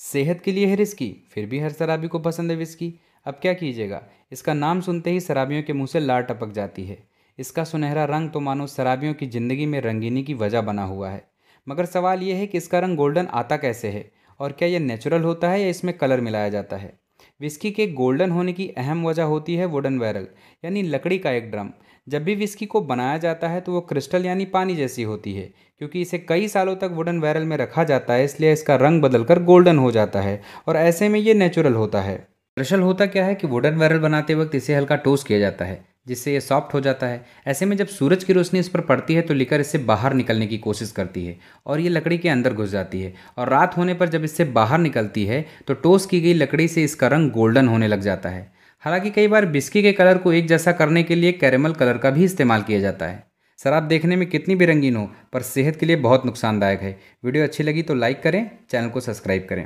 सेहत के लिए है रिस्की फिर भी हर शराबी को पसंद है विस्की अब क्या कीजिएगा इसका नाम सुनते ही शराबियों के मुंह से लार टपक जाती है इसका सुनहरा रंग तो मानो शराबियों की ज़िंदगी में रंगीनी की वजह बना हुआ है मगर सवाल यह है कि इसका रंग गोल्डन आता कैसे है और क्या यह नेचुरल होता है या इसमें कलर मिलाया जाता है विस्की के गोल्डन होने की अहम वजह होती है वुडन बैरल यानी लकड़ी का एक ड्रम जब भी विस्की को बनाया जाता है तो वो क्रिस्टल यानी पानी जैसी होती है क्योंकि इसे कई सालों तक वुडन बैरल में रखा जाता है इसलिए इसका रंग बदलकर गोल्डन हो जाता है और ऐसे में ये नेचुरल होता है दरअसल होता क्या है कि वुडन बैरल बनाते वक्त इसे हल्का टोस्ट किया जाता है जिससे ये सॉफ्ट हो जाता है ऐसे में जब सूरज की रोशनी इस पर पड़ती है तो लिकर इससे बाहर निकलने की कोशिश करती है और ये लकड़ी के अंदर घुस जाती है और रात होने पर जब इससे बाहर निकलती है तो टोस की गई लकड़ी से इसका रंग गोल्डन होने लग जाता है हालांकि कई बार बिस्की के कलर को एक जैसा करने के लिए कैरेमल कलर का भी इस्तेमाल किया जाता है शराब देखने में कितनी भी रंगीन हो पर सेहत के लिए बहुत नुकसानदायक है वीडियो अच्छी लगी तो लाइक करें चैनल को सब्सक्राइब करें